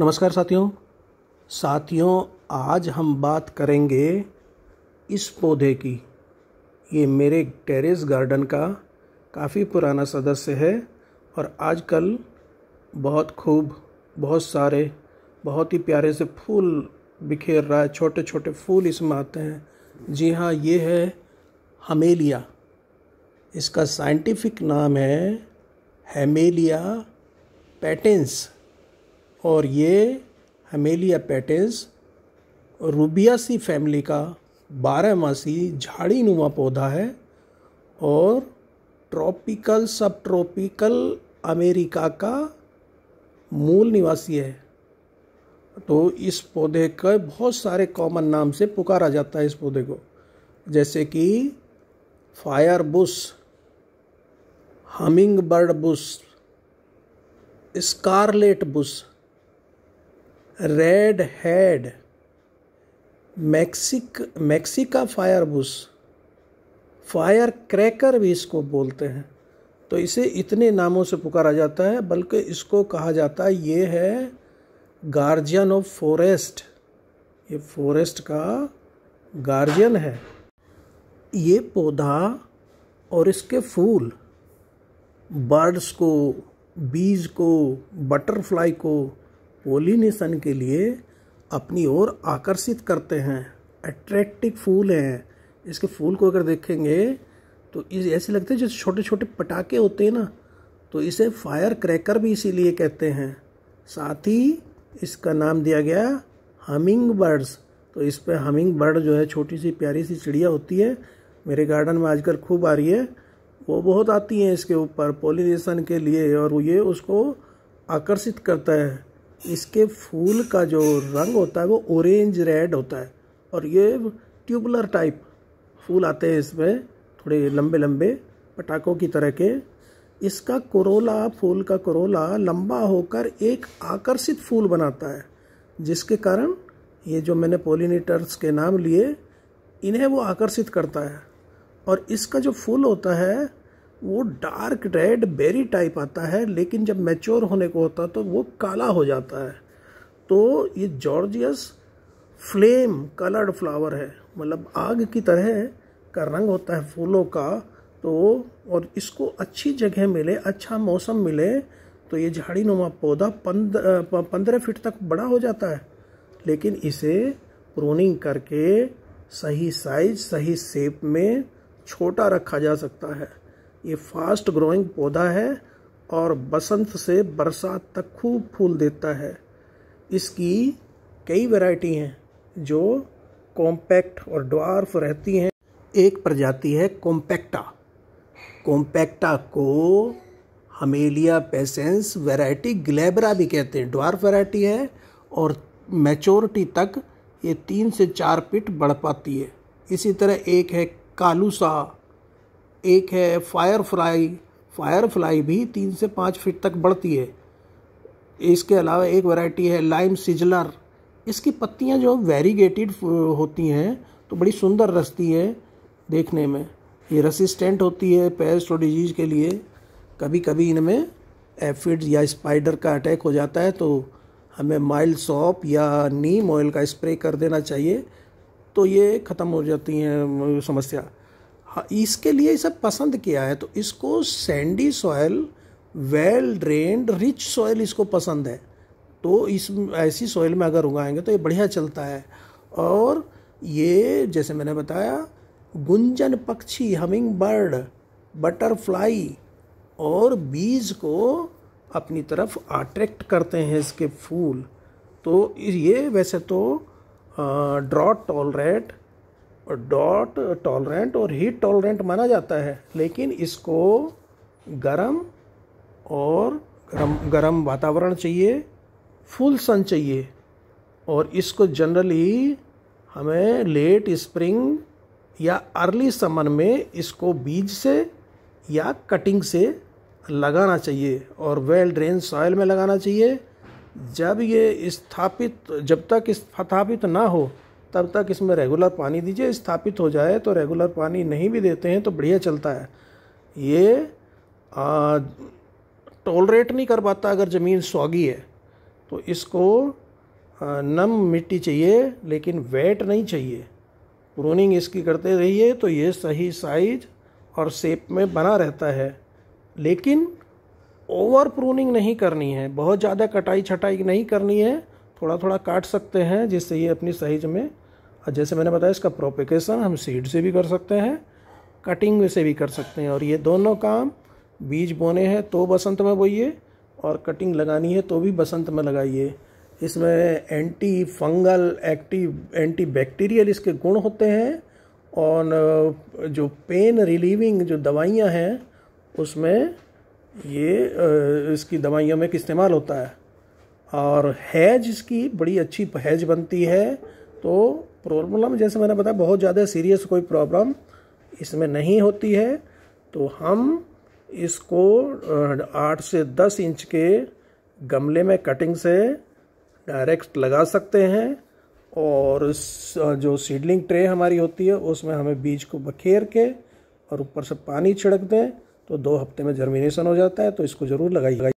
नमस्कार साथियों साथियों आज हम बात करेंगे इस पौधे की ये मेरे टेरेस गार्डन का काफ़ी पुराना सदस्य है और आजकल बहुत खूब बहुत सारे बहुत ही प्यारे से फूल बिखेर रहा है छोटे छोटे फूल इसमें आते हैं जी हाँ ये है हमेलिया इसका साइंटिफिक नाम है हेमेलिया पैटेंस और ये हमेलिया पैटेज़ रूबियासी फैमिली का बारहमासी झाड़ी नुमा पौधा है और ट्रॉपिकल सब ट्रॉपिकल अमेरिका का मूल निवासी है तो इस पौधे का बहुत सारे कॉमन नाम से पुकारा जाता है इस पौधे को जैसे कि fire bush humming bird bush scarlet bush red head Mexican Mexican fire bush fire cracker भी इसको बोलते हैं तो इसे इतने नामों से पुकारा जाता है बल्कि इसको कहा जाता है ये है गार्जियन ऑफ फॉरेस्ट ये फॉरेस्ट का गार्जियन है ये पौधा और इसके फूल बर्ड्स को बीज को बटरफ्लाई को पोलिनेशन के लिए अपनी ओर आकर्षित करते हैं अट्रैक्टिव फूल हैं इसके फूल को अगर देखेंगे तो ऐसे लगते हैं जो छोटे छोटे पटाखे होते हैं ना तो इसे फायर क्रैकर भी इसीलिए कहते हैं साथ ही इसका नाम दिया गया हमिंग बर्ड्स तो इस पर हमिंग बर्ड जो है छोटी सी प्यारी सी चिड़िया होती है मेरे गार्डन में आजकल खूब आ रही है वो बहुत आती हैं इसके ऊपर पोलिनेशन के लिए और ये उसको आकर्षित करता है इसके फूल का जो रंग होता है वो ऑरेंज रेड होता है और ये ट्यूबलर टाइप फूल आते हैं इसमें थोड़े लंबे लंबे पटाखों की तरह के इसका कोरोला फूल का कोरोला लंबा होकर एक आकर्षित फूल बनाता है जिसके कारण ये जो मैंने पोलिनेटर्स के नाम लिए इन्हें वो आकर्षित करता है और इसका जो फूल होता है वो डार्क रेड बेरी टाइप आता है लेकिन जब मैच्योर होने को होता है तो वो काला हो जाता है तो ये जॉर्जियस फ्लेम कलर्ड फ्लावर है मतलब आग की तरह का रंग होता है फूलों का तो और इसको अच्छी जगह मिले अच्छा मौसम मिले तो ये झाड़ी नुमा पौधा पंद्रह पंद्रह फीट तक बड़ा हो जाता है लेकिन इसे प्रूनिंग करके सही साइज सही सेप में छोटा रखा जा सकता है ये फास्ट ग्रोइंग पौधा है और बसंत से बरसात तक खूब फूल देता है इसकी कई वैरायटी हैं जो कॉम्पैक्ट और ड्वार्फ रहती हैं एक प्रजाति है कॉम्पैक्टा कॉम्पैक्टा को हमेलिया पेसेंस वैरायटी ग्लेबरा भी कहते हैं ड्वार्फ वैरायटी है और मैच्योरिटी तक ये तीन से चार पिट बढ़ पाती है इसी तरह एक है कालूसा एक है फायर फ्लाई फायर फ्लाई भी तीन से पाँच फीट तक बढ़ती है इसके अलावा एक वैरायटी है लाइम सिजलर इसकी पत्तियां जो वेरीगेटेड होती हैं तो बड़ी सुंदर रसती है देखने में ये रसिस्टेंट होती है पेस्ट और डिजीज़ के लिए कभी कभी इनमें एफिड या स्पाइडर का अटैक हो जाता है तो हमें माइल्ड सॉप या नीम ऑयल का स्प्रे कर देना चाहिए तो ये ख़त्म हो जाती हैं समस्या हाँ, इसके लिए इसे पसंद किया है तो इसको sandy soil well drained rich soil इसको पसंद है तो इस ऐसी सॉइल में अगर उगाएंगे तो ये बढ़िया चलता है और ये जैसे मैंने बताया गुंजन पक्षी हमिंग बर्ड बटरफ्लाई और बीज को अपनी तरफ अट्रैक्ट करते हैं इसके फूल तो ये वैसे तो ड्रॉट टॉलरेट डॉट टॉलरेंट और हीट टॉलरेंट माना जाता है लेकिन इसको गरम और गरम गरम वातावरण चाहिए फुल सन चाहिए और इसको जनरली हमें लेट स्प्रिंग या अर्ली समर में इसको बीज से या कटिंग से लगाना चाहिए और वेल ड्रेन सॉयल में लगाना चाहिए जब ये स्थापित जब तक स्थापित ना हो तब तक इसमें रेगुलर पानी दीजिए स्थापित हो जाए तो रेगुलर पानी नहीं भी देते हैं तो बढ़िया चलता है ये टॉलरेट नहीं कर पाता अगर ज़मीन सौगी है तो इसको नम मिट्टी चाहिए लेकिन वेट नहीं चाहिए प्रोनिंग इसकी करते रहिए तो ये सही साइज और शेप में बना रहता है लेकिन ओवर प्रोनिंग नहीं करनी है बहुत ज़्यादा कटाई छटाई नहीं करनी है थोड़ा थोड़ा काट सकते हैं जिससे ये अपनी साइज में और जैसे मैंने बताया इसका प्रोपिकेशन हम सीड से भी कर सकते हैं कटिंग से भी कर सकते हैं और ये दोनों काम बीज बोने हैं तो बसंत में बोइए और कटिंग लगानी है तो भी बसंत में लगाइए इसमें anti fungal active anti bacterial इसके गुण होते हैं और जो पेन रिलीविंग जो दवाइयाँ हैं उसमें ये इसकी दवाइयों में इस्तेमाल होता है और हैज इसकी बड़ी अच्छी हैज बनती है तो प्रॉब्लम जैसे मैंने बताया बहुत ज़्यादा सीरियस कोई प्रॉब्लम इसमें नहीं होती है तो हम इसको आठ से दस इंच के गमले में कटिंग से डायरेक्ट लगा सकते हैं और जो सीडलिंग ट्रे हमारी होती है उसमें हमें बीज को बखेर के और ऊपर से पानी छिड़क दें तो दो हफ्ते में जर्मिनेशन हो जाता है तो इसको ज़रूर लगाइए